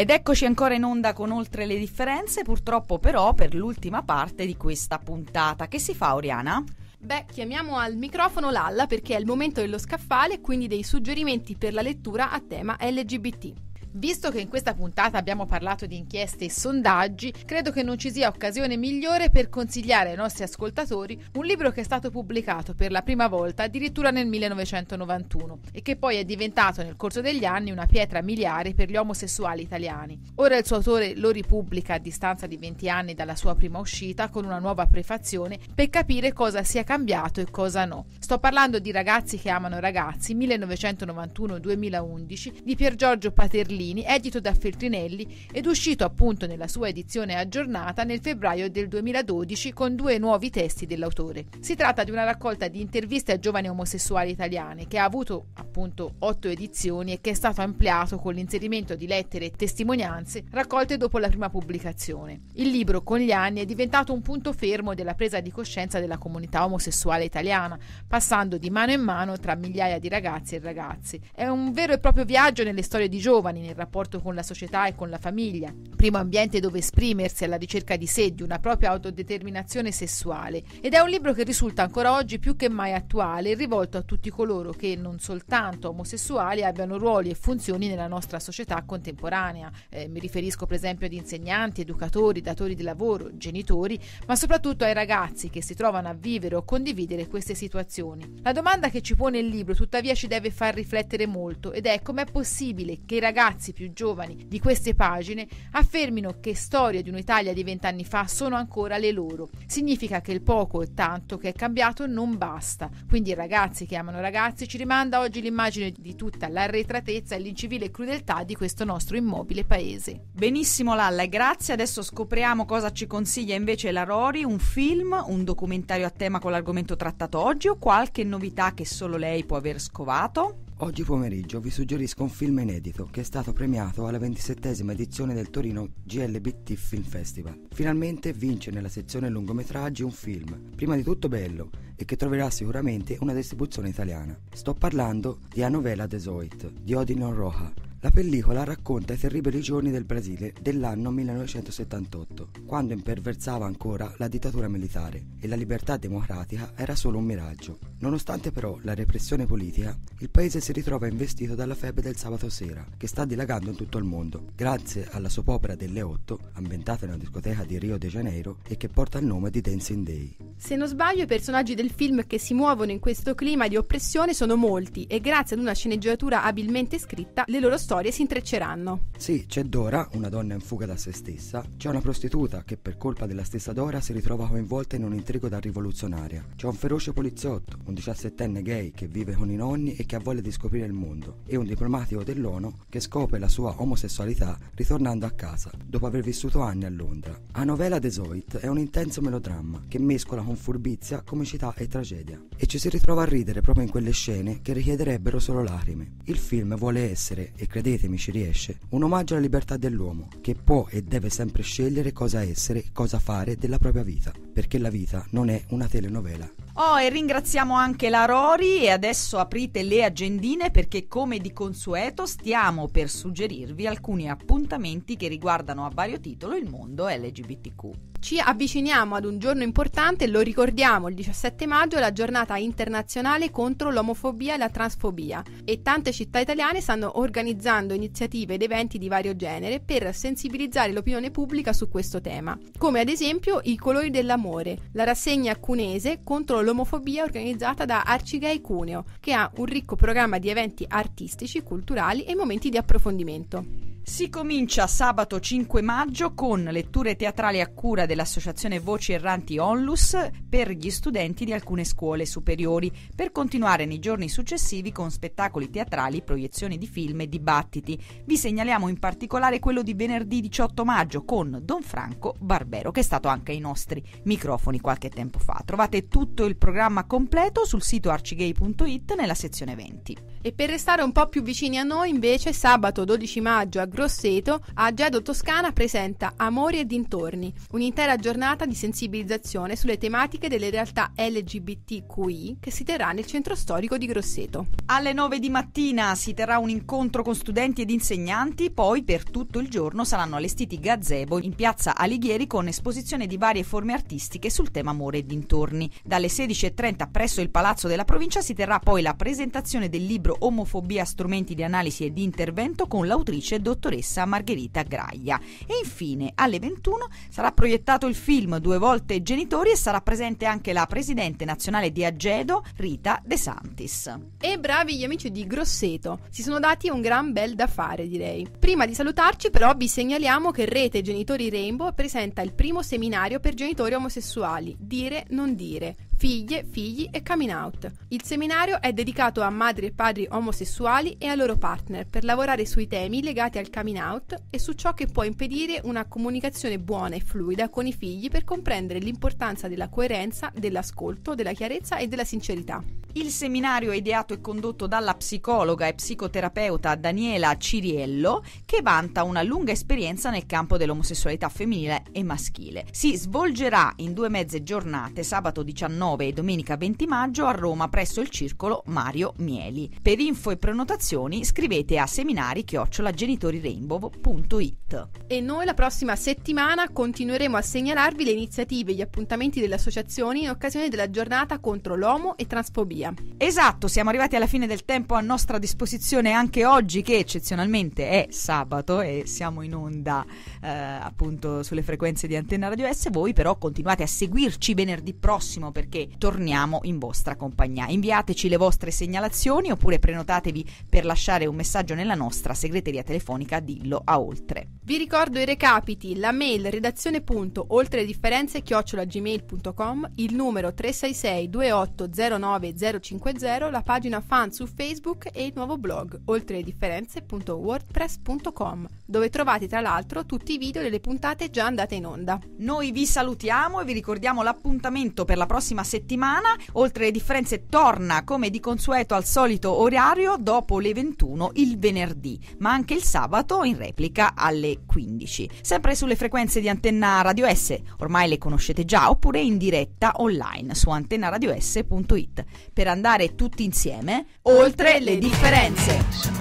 Ed eccoci ancora in onda con Oltre le differenze, purtroppo però per l'ultima parte di questa puntata. Che si fa, Oriana? Beh, chiamiamo al microfono Lalla perché è il momento dello scaffale e quindi dei suggerimenti per la lettura a tema LGBT. Visto che in questa puntata abbiamo parlato di inchieste e sondaggi, credo che non ci sia occasione migliore per consigliare ai nostri ascoltatori un libro che è stato pubblicato per la prima volta addirittura nel 1991 e che poi è diventato nel corso degli anni una pietra miliare per gli omosessuali italiani. Ora il suo autore lo ripubblica a distanza di 20 anni dalla sua prima uscita con una nuova prefazione per capire cosa sia cambiato e cosa no. Sto parlando di Ragazzi che amano ragazzi 1991-2011 di Pier Giorgio Paterlini Berlini, edito da Feltrinelli ed uscito appunto nella sua edizione aggiornata nel febbraio del 2012 con due nuovi testi dell'autore. Si tratta di una raccolta di interviste a giovani omosessuali italiane che ha avuto appunto otto edizioni e che è stato ampliato con l'inserimento di lettere e testimonianze raccolte dopo la prima pubblicazione. Il libro con gli anni è diventato un punto fermo della presa di coscienza della comunità omosessuale italiana, passando di mano in mano tra migliaia di ragazzi e ragazze. È un vero e proprio viaggio nelle storie di giovani, nel rapporto con la società e con la famiglia, primo ambiente dove esprimersi alla ricerca di sé, di una propria autodeterminazione sessuale. Ed è un libro che risulta ancora oggi più che mai attuale e rivolto a tutti coloro che, non soltanto omosessuali, abbiano ruoli e funzioni nella nostra società contemporanea. Eh, mi riferisco per esempio ad insegnanti, educatori, datori di lavoro, genitori, ma soprattutto ai ragazzi che si trovano a vivere o condividere queste situazioni. La domanda che ci pone il libro tuttavia ci deve far riflettere molto ed è com'è possibile che i ragazzi ragazzi più giovani di queste pagine affermino che storie di un'Italia di vent'anni fa sono ancora le loro. Significa che il poco e tanto che è cambiato non basta. Quindi ragazzi che amano ragazzi ci rimanda oggi l'immagine di tutta l'arretratezza e l'incivile crudeltà di questo nostro immobile paese. Benissimo Lalla, grazie. Adesso scopriamo cosa ci consiglia invece la Rory, un film, un documentario a tema con l'argomento trattato oggi o qualche novità che solo lei può aver scovato? Oggi pomeriggio vi suggerisco un film inedito che è stato stato premiato alla 27esima edizione del Torino GLBT Film Festival. Finalmente vince nella sezione lungometraggi un film, prima di tutto bello, e che troverà sicuramente una distribuzione italiana. Sto parlando di A Novela Desoit di Odin Roja, la pellicola racconta i terribili giorni del Brasile dell'anno 1978, quando imperversava ancora la dittatura militare e la libertà democratica era solo un miraggio. Nonostante però la repressione politica, il paese si ritrova investito dalla febbre del sabato sera, che sta dilagando in tutto il mondo, grazie alla soppopera delle 8, ambientata in una discoteca di Rio de Janeiro e che porta il nome di Dancing Day. Se non sbaglio, i personaggi del film che si muovono in questo clima di oppressione sono molti e grazie ad una sceneggiatura abilmente scritta, le loro storie si intrecceranno. Sì, c'è Dora, una donna in fuga da se stessa, c'è una prostituta che per colpa della stessa Dora si ritrova coinvolta in un intrigo da rivoluzionaria, c'è un feroce poliziotto, un 17enne gay che vive con i nonni e che ha voglia di scoprire il mondo, e un diplomatico dell'ONU che scopre la sua omosessualità ritornando a casa, dopo aver vissuto anni a Londra. A novela The Zoit è un intenso melodramma che mescola con furbizia, comicità e tragedia, e ci si ritrova a ridere proprio in quelle scene che richiederebbero solo lacrime. Il film vuole essere, e credetemi ci riesce, un omaggio alla libertà dell'uomo, che può e deve sempre scegliere cosa essere e cosa fare della propria vita, perché la vita non è una telenovela. Oh, e ringraziamo anche la Rori e adesso aprite le agendine perché come di consueto stiamo per suggerirvi alcuni appuntamenti che riguardano a vario titolo il mondo LGBTQ. Ci avviciniamo ad un giorno importante, lo ricordiamo, il 17 maggio è la giornata internazionale contro l'omofobia e la transfobia e tante città italiane stanno organizzando iniziative ed eventi di vario genere per sensibilizzare l'opinione pubblica su questo tema, come ad esempio I colori dell'amore, la rassegna cunese contro l'omofobia organizzata da Arcigay Cuneo, che ha un ricco programma di eventi artistici, culturali e momenti di approfondimento. Si comincia sabato 5 maggio con letture teatrali a cura dell'associazione Voci Erranti Onlus per gli studenti di alcune scuole superiori, per continuare nei giorni successivi con spettacoli teatrali, proiezioni di film e dibattiti. Vi segnaliamo in particolare quello di venerdì 18 maggio con Don Franco Barbero, che è stato anche ai nostri microfoni qualche tempo fa. Trovate tutto il programma completo sul sito arcigay.it nella sezione 20. E per restare un po' più vicini a noi, invece, sabato 12 maggio a Gru- Grosseto a Gedo Toscana presenta Amori e dintorni, un'intera giornata di sensibilizzazione sulle tematiche delle realtà LGBTQI che si terrà nel centro storico di Grosseto. Alle 9 di mattina si terrà un incontro con studenti ed insegnanti, poi per tutto il giorno saranno allestiti gazebo in piazza Alighieri con esposizione di varie forme artistiche sul tema amore e dintorni. Dalle 16.30 presso il Palazzo della Provincia si terrà poi la presentazione del libro Omofobia, strumenti di analisi e di intervento con l'autrice dottoressa dottoressa Margherita Graia. E infine alle 21 sarà proiettato il film Due volte genitori e sarà presente anche la presidente nazionale di Agedo, Rita De Santis. E bravi gli amici di Grosseto, si sono dati un gran bel da fare direi. Prima di salutarci però vi segnaliamo che Rete Genitori Rainbow presenta il primo seminario per genitori omosessuali, Dire non dire, Figlie, figli e coming out. Il seminario è dedicato a madri e padri omosessuali e ai loro partner per lavorare sui temi legati al coming out e su ciò che può impedire una comunicazione buona e fluida con i figli per comprendere l'importanza della coerenza, dell'ascolto, della chiarezza e della sincerità. Il seminario è ideato e condotto dalla psicologa e psicoterapeuta Daniela Ciriello, che vanta una lunga esperienza nel campo dell'omosessualità femminile e maschile. Si svolgerà in due mezze giornate, sabato 19 19 e domenica 20 maggio a Roma presso il circolo Mario Mieli. Per info e prenotazioni scrivete a seminari chiocciolagenitorirainbow.it. E noi la prossima settimana continueremo a segnalarvi le iniziative e gli appuntamenti delle associazioni in occasione della giornata contro l'omo e transfobia. Esatto, siamo arrivati alla fine del tempo a nostra disposizione anche oggi che eccezionalmente è sabato e siamo in onda eh, appunto sulle frequenze di Antenna Radio S. Voi però continuate a seguirci venerdì prossimo perché che torniamo in vostra compagnia. Inviateci le vostre segnalazioni oppure prenotatevi per lasciare un messaggio nella nostra segreteria telefonica Dillo a Oltre. Vi ricordo i recapiti, la mail redazione le differenze chiocciolagmail.com, il numero 366 2809 050, la pagina fan su Facebook e il nuovo blog oltre le differenze.wordpress.com, dove trovate tra l'altro tutti i video delle puntate già andate in onda. Noi vi salutiamo e vi ricordiamo l'appuntamento per la prossima settimana. Oltre le differenze torna come di consueto al solito orario dopo le 21 il venerdì, ma anche il sabato in replica alle 15, sempre sulle frequenze di Antenna Radio S, ormai le conoscete già, oppure in diretta online su antennaradios.it per andare tutti insieme oltre le differenze.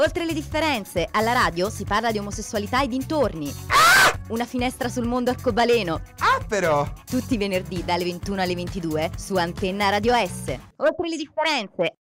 Oltre le differenze, alla radio si parla di omosessualità e dintorni. Ah! Una finestra sul mondo arcobaleno. Ah però! Tutti i venerdì dalle 21 alle 22 su Antenna Radio S. Oltre le differenze.